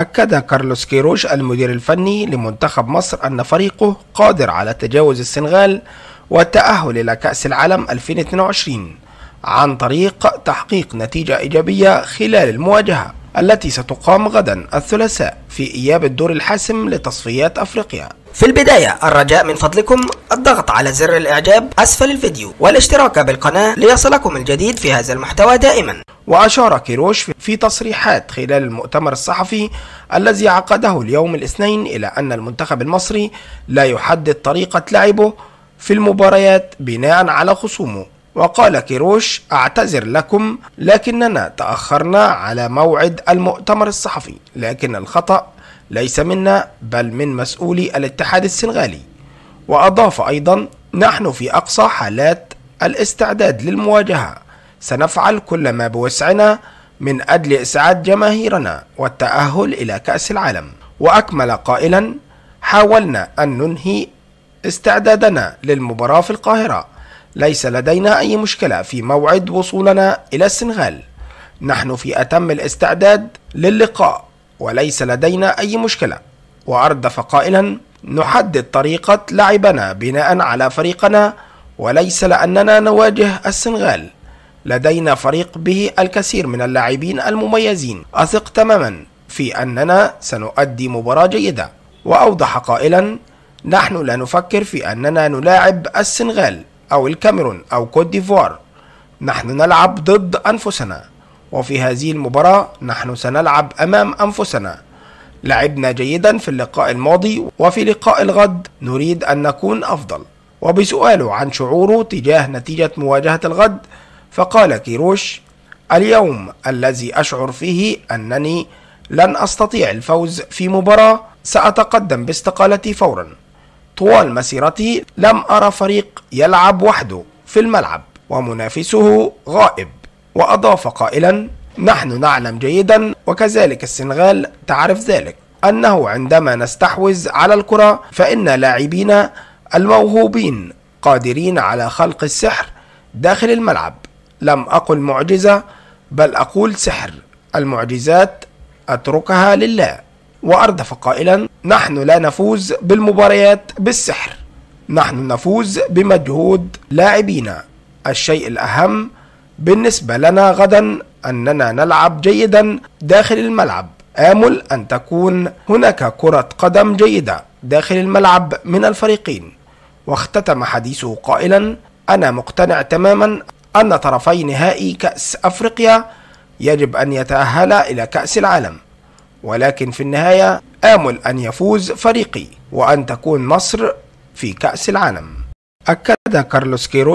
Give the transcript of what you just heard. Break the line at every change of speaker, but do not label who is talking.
أكد كارلوس كيروش المدير الفني لمنتخب مصر أن فريقه قادر على تجاوز السنغال والتأهل إلى كأس العالم 2022 عن طريق تحقيق نتيجة إيجابية خلال المواجهة التي ستقام غدا الثلاثاء في إياب الدور الحاسم لتصفيات أفريقيا في البداية الرجاء من فضلكم الضغط على زر الاعجاب اسفل الفيديو والاشتراك بالقناة ليصلكم الجديد في هذا المحتوى دائما وأشار كيروش في تصريحات خلال المؤتمر الصحفي الذي عقده اليوم الاثنين إلى أن المنتخب المصري لا يحدد طريقة لعبه في المباريات بناء على خصومه وقال كيروش أعتذر لكم لكننا تأخرنا على موعد المؤتمر الصحفي لكن الخطأ ليس منا بل من مسؤولي الاتحاد السنغالي وأضاف أيضا نحن في أقصى حالات الاستعداد للمواجهة سنفعل كل ما بوسعنا من أجل إسعاد جماهيرنا والتأهل إلى كأس العالم وأكمل قائلا حاولنا أن ننهي استعدادنا للمباراة في القاهرة ليس لدينا أي مشكلة في موعد وصولنا إلى السنغال نحن في أتم الاستعداد للقاء وليس لدينا أي مشكلة وأردف قائلا نحدد طريقة لعبنا بناء على فريقنا وليس لأننا نواجه السنغال لدينا فريق به الكثير من اللاعبين المميزين أثق تماما في أننا سنؤدي مباراة جيدة وأوضح قائلا نحن لا نفكر في أننا نلاعب السنغال أو الكاميرون أو كوت ديفوار نحن نلعب ضد أنفسنا وفي هذه المباراة نحن سنلعب أمام أنفسنا لعبنا جيدا في اللقاء الماضي وفي لقاء الغد نريد أن نكون أفضل وبسؤاله عن شعوره تجاه نتيجة مواجهة الغد فقال كيروش اليوم الذي أشعر فيه أنني لن أستطيع الفوز في مباراة سأتقدم باستقالتي فورا طوال مسيرتي لم أرى فريق يلعب وحده في الملعب ومنافسه غائب وأضاف قائلا نحن نعلم جيدا وكذلك السنغال تعرف ذلك أنه عندما نستحوذ على الكرة فإن لاعبينا الموهوبين قادرين على خلق السحر داخل الملعب لم أقل معجزة بل أقول سحر المعجزات أتركها لله وأردف قائلا نحن لا نفوز بالمباريات بالسحر نحن نفوز بمجهود لاعبينا الشيء الأهم بالنسبة لنا غدا أننا نلعب جيدا داخل الملعب آمل أن تكون هناك كرة قدم جيدة داخل الملعب من الفريقين واختتم حديثه قائلا أنا مقتنع تماما أن طرفي نهائي كأس أفريقيا يجب أن يتأهل إلى كأس العالم ولكن في النهاية آمل أن يفوز فريقي وأن تكون مصر في كأس العالم أكد كارلوس كيرو